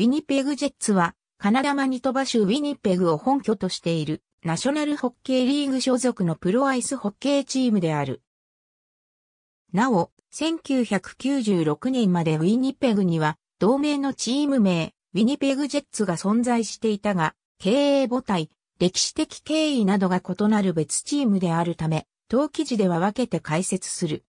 ウィニペグジェッツは、カナダマニトバ州ウィニペグを本拠としている、ナショナルホッケーリーグ所属のプロアイスホッケーチームである。なお、1996年までウィニペグには、同名のチーム名、ウィニペグジェッツが存在していたが、経営母体、歴史的経緯などが異なる別チームであるため、当記事では分けて解説する。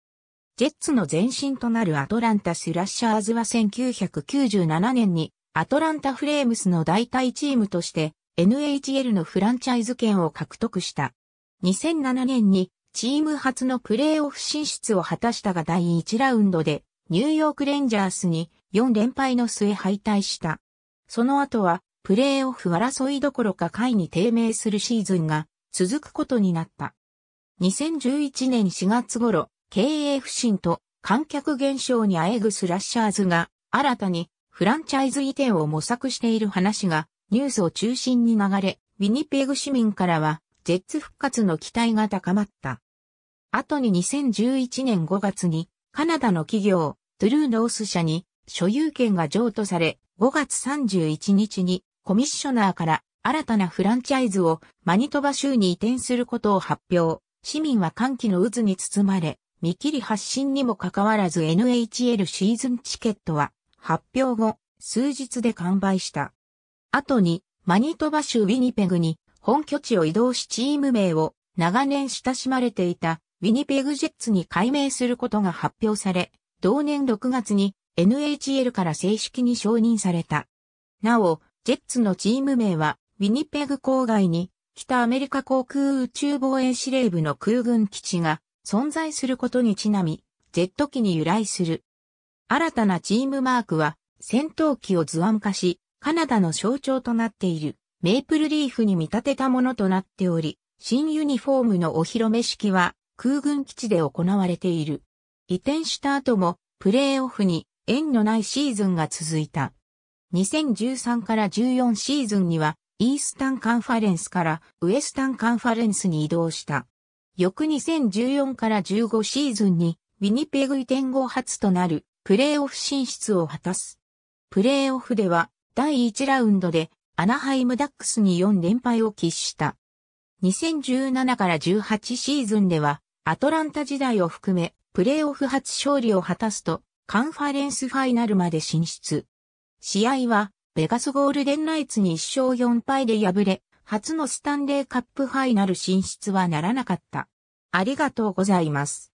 ジェッツの前身となるアトランタスラッシャーズは1997年にアトランタ・フレームスの代替チームとして NHL のフランチャイズ権を獲得した。2007年にチーム初のプレーオフ進出を果たしたが第1ラウンドでニューヨークレンジャースに4連敗の末敗退した。その後はプレーオフ争いどころか下位に低迷するシーズンが続くことになった。2011年4月頃、経営不振と観客減少にあえぐスラッシャーズが新たにフランチャイズ移転を模索している話がニュースを中心に流れ、ウィニペグ市民からはジェッツ復活の期待が高まった。後に2011年5月にカナダの企業トゥルーノース社に所有権が譲渡され、5月31日にコミッショナーから新たなフランチャイズをマニトバ州に移転することを発表。市民は歓喜の渦に包まれ、見切り発信にもかかわらず NHL シーズンチケットは発表後、数日で完売した。後に、マニトバ州ウィニペグに本拠地を移動しチーム名を長年親しまれていたウィニペグジェッツに改名することが発表され、同年6月に NHL から正式に承認された。なお、ジェッツのチーム名はウィニペグ郊外に北アメリカ航空宇宙防衛司令部の空軍基地が存在することにちなみ、ジェット機に由来する。新たなチームマークは、戦闘機を図案化し、カナダの象徴となっている、メイプルリーフに見立てたものとなっており、新ユニフォームのお披露目式は、空軍基地で行われている。移転した後も、プレーオフに縁のないシーズンが続いた。2013から14シーズンには、イースタンカンファレンスからウエスタンカンファレンスに移動した。翌2014から15シーズンに、ウィニペグ移転後初となるプレーオフ進出を果たす。プレーオフでは第1ラウンドでアナハイムダックスに4連敗を喫した。2017から18シーズンではアトランタ時代を含めプレーオフ初勝利を果たすとカンファレンスファイナルまで進出。試合はベガスゴールデンナイツに1勝4敗で敗れ、初のスタンレーカップファイナル進出はならなかった。ありがとうございます。